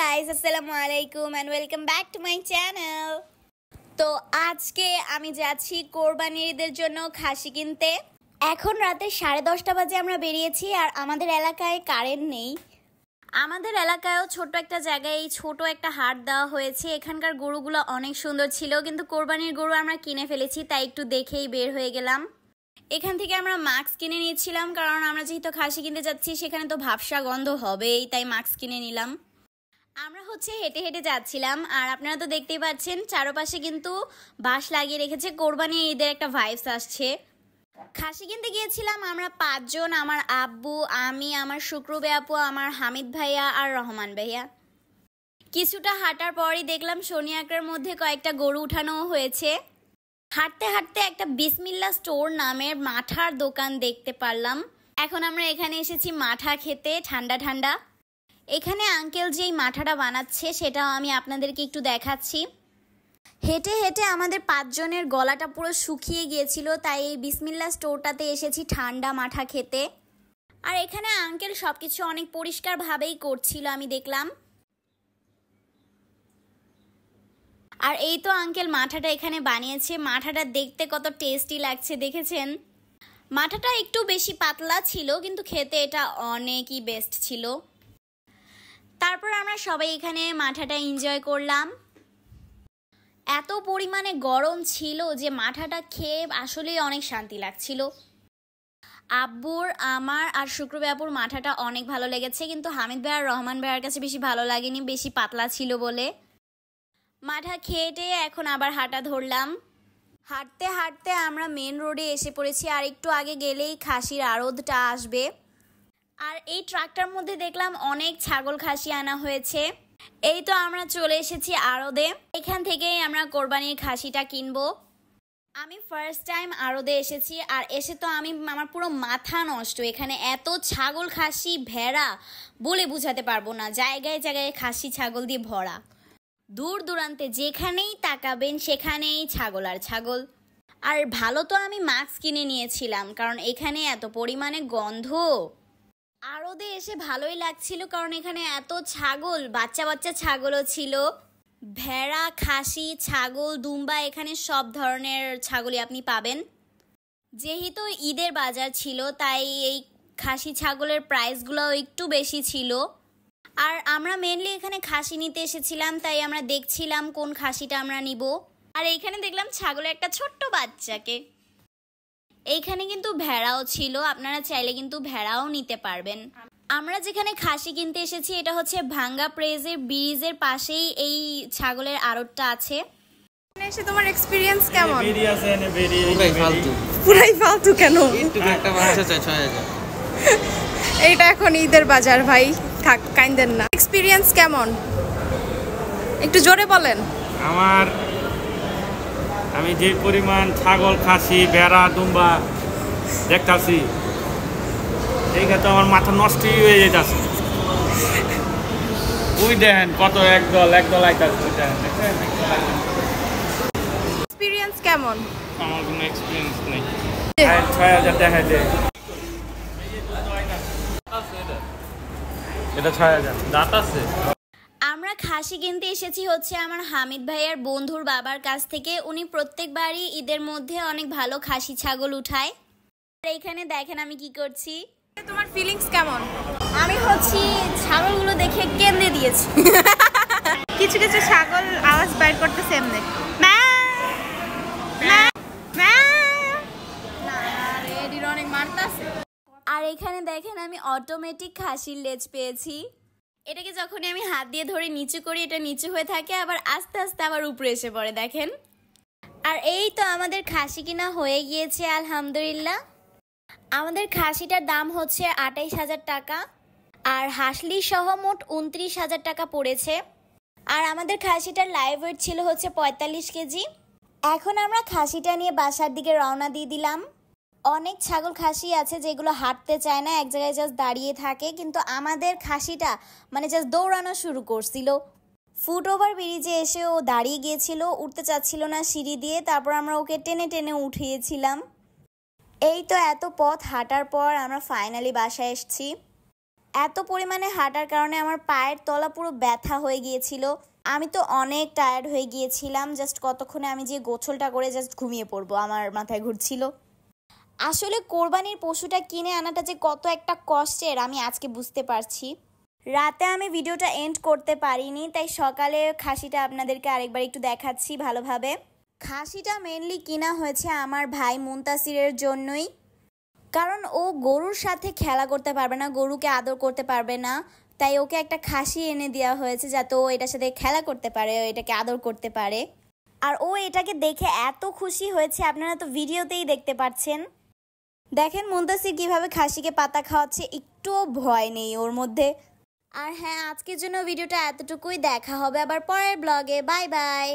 guys আসসালামু আলাইকুম and welcome back to my channel তো আজকে আমি যাচ্ছি কোরবানিদের জন্য খাসি কিনতে এখন রাতে সাড়ে দশটা বাজে আমরা বেরিয়েছি আর আমাদের এলাকায় কারেন্ট নেই আমাদের এলাকায়ও ছোট একটা জায়গায় এই ছোট একটা হাট দেওয়া হয়েছে এখানকার গরুগুলো অনেক সুন্দর ছিল কিন্তু কোরবানির গরু আমরা কিনে ফেলেছি তাই একটু দেখেই বের হয়ে গেলাম এখান থেকে আমরা মাস্ক কিনে নিয়েছিলাম কারণ আমরা যেহেতু খাসি কিনতে যাচ্ছি সেখানে তো ভাবসা গন্ধ হবেই তাই মাস্ক কিনে নিলাম আমরা হচ্ছে হেঁটে হেঁটে যাচ্ছিলাম আর আপনারা তো দেখতেই পাচ্ছেন চারপাশে কিন্তু বাঁশ লাগিয়ে রেখেছে কোরবানি ঈদের একটা ভাইবস আসছে খাসি কিনতে গিয়েছিলাম আমরা পাঁচজন আমার আব্বু আমি আমার শুক্রবে আপু আমার হামিদ ভাইয়া আর রহমান ভাইয়া কিছুটা হাঁটার পরই দেখলাম শনি আঁকড়ার মধ্যে কয়েকটা গরু উঠানো হয়েছে হাঁটতে হাঁটতে একটা বিসমিল্লা স্টোর নামের মাঠার দোকান দেখতে পারলাম এখন আমরা এখানে এসেছি মাঠা খেতে ঠান্ডা ঠান্ডা এখানে আঙ্কেল যেই মাঠাটা বানাচ্ছে সেটাও আমি আপনাদেরকে একটু দেখাচ্ছি হেঁটে হেঁটে আমাদের পাঁচজনের গলাটা পুরো শুকিয়ে গিয়েছিল তাই এই বিসমিল্লা স্টোরটাতে এসেছি ঠান্ডা মাঠা খেতে আর এখানে আঙ্কেল সব কিছু অনেক পরিষ্কারভাবেই করছিল আমি দেখলাম আর এই তো আঙ্কেল মাঠাটা এখানে বানিয়েছে মাঠাটা দেখতে কত টেস্টি লাগছে দেখেছেন মাঠাটা একটু বেশি পাতলা ছিল কিন্তু খেতে এটা অনেকই বেস্ট ছিল তারপর আমরা সবাই এখানে মাঠাটা এনজয় করলাম এত পরিমাণে গরম ছিল যে মাঠাটা খেয়ে আসলেই অনেক শান্তি লাগছিল আব্বুর আমার আর শুক্র মাথাটা অনেক ভালো লেগেছে কিন্তু হামিদ ভাই আর রহমান ভাইয়ের কাছে বেশি ভালো লাগেনি বেশি পাতলা ছিল বলে মাঠা খেয়েটে এখন আবার হাঁটা ধরলাম হাঁটতে হাঁটতে আমরা মেন রোডে এসে পড়েছি আর একটু আগে গেলেই খাসির আড়দটা আসবে আর এই ট্রাকটার মধ্যে দেখলাম অনেক ছাগল খাসি আনা হয়েছে এই তো আমরা চলে এসেছি আরদে এখান থেকেই আমরা কোরবানির খাসিটা কিনবো আমি ফার্স্ট টাইম আরদে এসেছি আর এসে তো আমি আমার পুরো মাথা নষ্ট এখানে এত ছাগল খাসি ভেড়া বলে বুঝাতে পারবো না জায়গায় জায়গায় খাসি ছাগল দিয়ে ভরা দূর দূরান্তে যেখানেই তাকাবেন সেখানেই ছাগল আর ছাগল আর ভালো তো আমি মাস্ক কিনে নিয়েছিলাম কারণ এখানে এত পরিমাণে গন্ধ আরদে এসে ভালোই লাগছিল কারণ এখানে এত ছাগল বাচ্চা বাচ্চা ছাগলও ছিল ভেড়া খাসি ছাগল দুম্বা এখানে সব ধরনের ছাগলই আপনি পাবেন যেহেতু ঈদের বাজার ছিল তাই এই খাসি ছাগলের প্রাইসগুলোও একটু বেশি ছিল আর আমরা মেনলি এখানে খাসি নিতে এসেছিলাম তাই আমরা দেখছিলাম কোন খাসিটা আমরা নিব আর এইখানে দেখলাম ছাগলের একটা ছোট্ট বাচ্চাকে এইখানে কিন্তু ভেড়াও ছিল আপনারা চাইলে কিন্তু ভেড়াও নিতে পারবেন আমরা যেখানে খাসি কিনতে এসেছি এটা হচ্ছে ভাঙ্গা প্রেজের ব্রিজের পাশেই এই ছাগলের আড়তটা আছে এসে তোমার এক্সপেরিয়েন্স কেমন পুরাই ফালতু পুরাই ফালতু কেন একটা চাই এইটা এখন ঈদের বাজার ভাই থাক কাইন্দেন না এক্সপিরিয়েন্স কেমন একটু জোরে বলেন আমার আমি যে পরিমাণ ছাগল খাসি ভেড়া দুম্বা দেখতেছি এইখানে তো আমার মাথা নষ্টই হয়ে যেতেছে ওই দেখেন কত একদল একদল আইতাছে ওই দেখেন এক্সপিরিয়েন্স কেমন আমার কোনো এক্সপিরিয়েন্স নেই ছয় হাজার দেখা যায় এটা ছয় হাজার দাঁত আছে একটা খাসি কিনতে এসেছি হচ্ছে আমার হামিদ ভাইয়ার বন্ধুর বাবার কাছ থেকে উনি প্রত্যেকবারই ঈদের মধ্যে অনেক ভালো খাসি ছাগল উঠায় আর এখানে দেখেন আমি কি করছি তোমার ফিলিংস কেমন আমি হচ্ছি ছাগলগুলো দেখে কেন্দ্রে দিয়েছি কিছু কিছু ছাগল আওয়াজ বাইর করতে সেমনে আর এখানে দেখেন আমি অটোমেটিক খাসির লেজ পেয়েছি এটাকে যখন আমি হাত দিয়ে ধরে নিচু করি এটা নিচু হয়ে থাকে আবার আস্তে আস্তে আবার উপরে এসে পড়ে দেখেন আর এই তো আমাদের খাসি কিনা হয়ে গিয়েছে আলহামদুলিল্লাহ আমাদের খাসিটার দাম হচ্ছে আটাইশ হাজার টাকা আর হাসলি সহ মোট উনত্রিশ হাজার টাকা পড়েছে আর আমাদের খাসিটার লাইভ ওয়েট ছিল হচ্ছে পঁয়তাল্লিশ কেজি এখন আমরা খাসিটা নিয়ে বাসার দিকে রওনা দিয়ে দিলাম অনেক ছাগল খাসি আছে যেগুলো হাঁটতে চায় না এক জায়গায় জাস্ট দাঁড়িয়ে থাকে কিন্তু আমাদের খাসিটা মানে জাস্ট দৌড়ানো শুরু করছিল ফুট ওভার ব্রিজে এসে ও দাঁড়িয়ে গিয়েছিল উঠতে চাচ্ছিল না সিঁড়ি দিয়ে তারপর আমরা ওকে টেনে টেনে উঠিয়েছিলাম এই তো এত পথ হাঁটার পর আমরা ফাইনালি বাসায় এসছি এত পরিমাণে হাঁটার কারণে আমার পায়ের তলা পুরো ব্যথা হয়ে গিয়েছিল আমি তো অনেক টায়ার্ড হয়ে গিয়েছিলাম জাস্ট কতক্ষণে আমি যে গোছলটা করে জাস্ট ঘুমিয়ে পড়বো আমার মাথায় ঘুরছিল আসলে কোরবানির পশুটা কিনে আনাটা যে কত একটা কষ্টের আমি আজকে বুঝতে পারছি রাতে আমি ভিডিওটা এন্ড করতে পারিনি তাই সকালে খাসিটা আপনাদেরকে আরেকবার একটু দেখাচ্ছি ভালোভাবে খাসিটা মেনলি কিনা হয়েছে আমার ভাই মুন্তাসিরের জন্যই কারণ ও গরুর সাথে খেলা করতে পারবে না গরুকে আদর করতে পারবে না তাই ওকে একটা খাসি এনে দেওয়া হয়েছে যাতে ও এটার সাথে খেলা করতে পারে ও এটাকে আদর করতে পারে আর ও এটাকে দেখে এত খুশি হয়েছে আপনারা তো ভিডিওতেই দেখতে পাচ্ছেন দেখেন মুন্তাসির কিভাবে খাসিকে পাতা খাওয়াচ্ছে একটুও ভয় নেই ওর মধ্যে আর হ্যাঁ আজকের জন্য ভিডিওটা এতটুকুই দেখা হবে আবার পরের ব্লগে বাই বাই